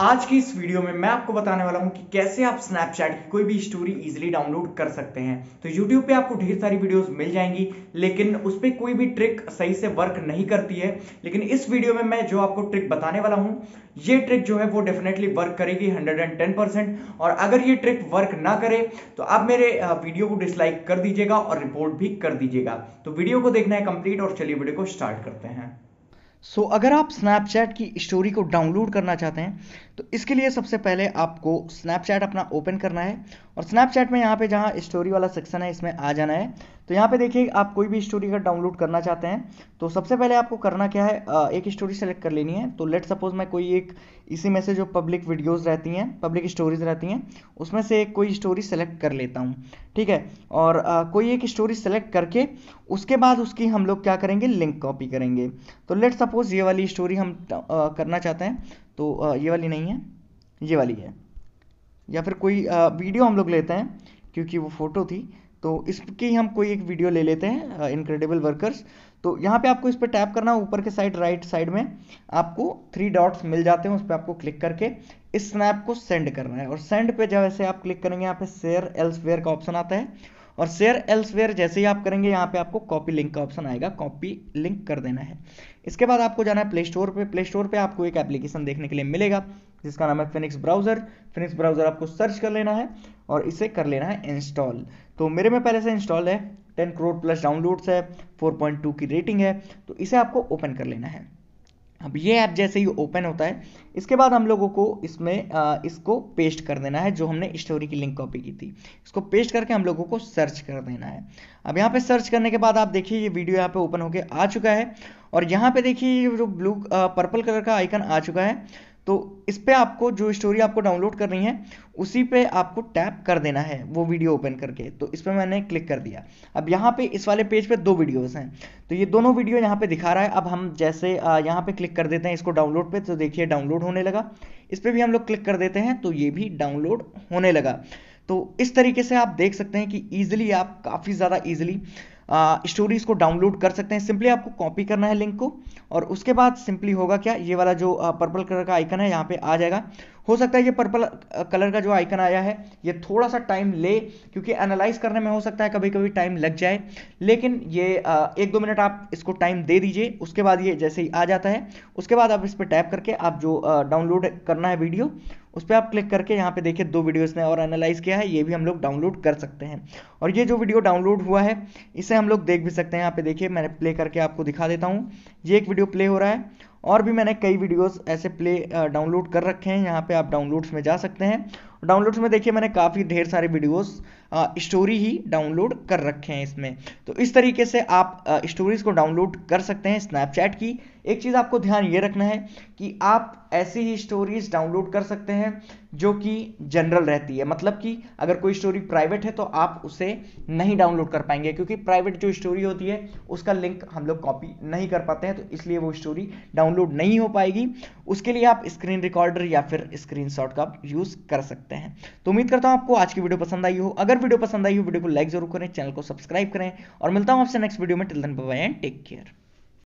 आज की इस वीडियो में मैं आपको बताने वाला हूं कि कैसे आप स्नैपचैट की कोई भी स्टोरी इजीली डाउनलोड कर सकते हैं तो यूट्यूब पे आपको ढेर सारी वीडियोस मिल जाएंगी लेकिन उस पर कोई भी ट्रिक सही से वर्क नहीं करती है लेकिन इस वीडियो में मैं जो आपको ट्रिक बताने वाला हूं ये ट्रिक जो है वो डेफिनेटली वर्क करेगी हंड्रेड और अगर ये ट्रिक वर्क ना करे तो आप मेरे वीडियो को डिसलाइक कर दीजिएगा और रिपोर्ट भी कर दीजिएगा तो वीडियो को देखना है कंप्लीट और चलिए वीडियो को स्टार्ट करते हैं सो so, अगर आप स्नैपचैट की स्टोरी को डाउनलोड करना चाहते हैं तो इसके लिए सबसे पहले आपको स्नैपचैट अपना ओपन करना है और स्नैपचैट में यहाँ पे जहाँ स्टोरी वाला सेक्शन है इसमें आ जाना है तो यहाँ पे देखिए आप कोई भी स्टोरी अगर डाउनलोड करना चाहते हैं तो सबसे पहले आपको करना क्या है एक स्टोरी सेलेक्ट कर लेनी है तो लेट सपोज मैं कोई एक इसी में से जो पब्लिक वीडियोज़ रहती हैं पब्लिक स्टोरीज रहती हैं उसमें से एक कोई स्टोरी सेलेक्ट कर लेता हूँ ठीक है और आ, कोई एक स्टोरी सेलेक्ट करके उसके बाद उसकी हम लोग क्या करेंगे लिंक कॉपी करेंगे तो लेट सपोज ये वाली स्टोरी हम आ, करना चाहते हैं तो आ, ये वाली नहीं है ये वाली है या फिर कोई वीडियो हम लोग लेते हैं क्योंकि वो फ़ोटो थी तो इसकी हम कोई एक वीडियो ले लेते हैं इनक्रेडिबल वर्कर्स तो यहाँ पे आपको इस पर टैप करना ऊपर के साइड राइट साइड में आपको थ्री डॉट्स मिल जाते हैं उस पर आपको क्लिक करके इस स्नैप को सेंड करना है और सेंड पे जैसे आप क्लिक करेंगे यहाँ पे शेयर एल्सवेयर का ऑप्शन आता है और शेयर एल्सवेयर जैसे ही आप करेंगे यहाँ पे आपको कॉपी लिंक का ऑप्शन आएगा कॉपी लिंक कर देना है इसके बाद आपको जाना है प्ले स्टोर पे प्ले स्टोर पे आपको एक एप्लीकेशन देखने के लिए मिलेगा जिसका नाम है फिनिक्स ब्राउज़र फिनिक्स ब्राउज़र आपको सर्च कर लेना है और इसे कर लेना है इंस्टॉल तो मेरे में पहले से इंस्टॉल है टेन करोड़ प्लस डाउनलोड्स है फोर पॉइंट टू की रेटिंग है तो इसे आपको ओपन कर लेना है अब ये ऐप जैसे ही ओपन होता है इसके बाद हम लोगों को इसमें आ, इसको पेस्ट कर देना है जो हमने स्टोरी की लिंक कॉपी की थी इसको पेस्ट करके हम लोगों को सर्च कर देना है अब यहाँ पे सर्च करने के बाद आप देखिए ये वीडियो यहाँ पे ओपन होके आ चुका है और यहाँ पे देखिए ये जो ब्लू पर्पल कलर का आइकन आ चुका है तो इस पर आपको जो स्टोरी आपको डाउनलोड करनी है उसी पे आपको टैप कर देना है वो वीडियो ओपन करके तो इस पर मैंने क्लिक कर दिया अब यहाँ पे इस वाले पेज पे दो वीडियोस हैं तो ये दोनों वीडियो यहाँ पे दिखा रहा है अब हम जैसे यहाँ पे क्लिक कर देते हैं इसको डाउनलोड पे तो देखिए डाउनलोड होने लगा इस पर भी हम लोग क्लिक कर देते हैं तो ये भी डाउनलोड होने लगा तो इस तरीके से आप देख सकते हैं कि ईजिली आप काफ़ी ज़्यादा ईजिली स्टोरीज को डाउनलोड कर सकते हैं सिंपली आपको कॉपी करना है लिंक को और उसके बाद सिंपली होगा क्या ये वाला जो पर्पल कलर का आइकन है यहाँ पे आ जाएगा हो सकता है ये पर्पल कलर का जो आइकन आया है ये थोड़ा सा टाइम ले क्योंकि एनालाइज करने में हो सकता है कभी कभी टाइम लग जाए लेकिन ये एक दो मिनट आप इसको टाइम दे दीजिए उसके बाद ये जैसे ही आ जाता है उसके बाद आप इस पर टैप करके आप जो डाउनलोड करना है वीडियो उस पर आप क्लिक करके यहाँ पे देखिए दो वीडियोस ने और एनालाइज किया है ये भी हम लोग डाउनलोड कर सकते हैं और ये जो वीडियो डाउनलोड हुआ है इसे हम लोग देख भी सकते हैं यहाँ पे देखिए मैंने प्ले करके आपको दिखा देता हूँ ये एक वीडियो प्ले हो रहा है और भी मैंने कई वीडियोस ऐसे प्ले डाउनलोड कर रखे हैं यहाँ पे आप डाउनलोड्स में जा सकते हैं डाउनलोड्स में देखिए मैंने काफ़ी ढेर सारे वीडियोस स्टोरी ही डाउनलोड कर रखे हैं इसमें तो इस तरीके से आप स्टोरीज को डाउनलोड कर सकते हैं स्नैपचैट की एक चीज़ आपको ध्यान ये रखना है कि आप ऐसी ही स्टोरीज डाउनलोड कर सकते हैं जो कि जनरल रहती है मतलब कि अगर कोई स्टोरी प्राइवेट है तो आप उसे नहीं डाउनलोड कर पाएंगे क्योंकि प्राइवेट जो स्टोरी होती है उसका लिंक हम लोग कॉपी नहीं कर पाते हैं तो इसलिए वो स्टोरी डाउनलोड नहीं हो पाएगी उसके लिए आप स्क्रीन रिकॉर्डर या फिर स्क्रीन का यूज़ कर सकते सकते हैं तो उम्मीद करता हूं आपको आज की वीडियो पसंद आई हो अगर वीडियो पसंद आई हो वीडियो को लाइक जरूर करें चैनल को सब्सक्राइब करें और मिलता हूं आपसे नेक्स्ट वीडियो में till then bye and take care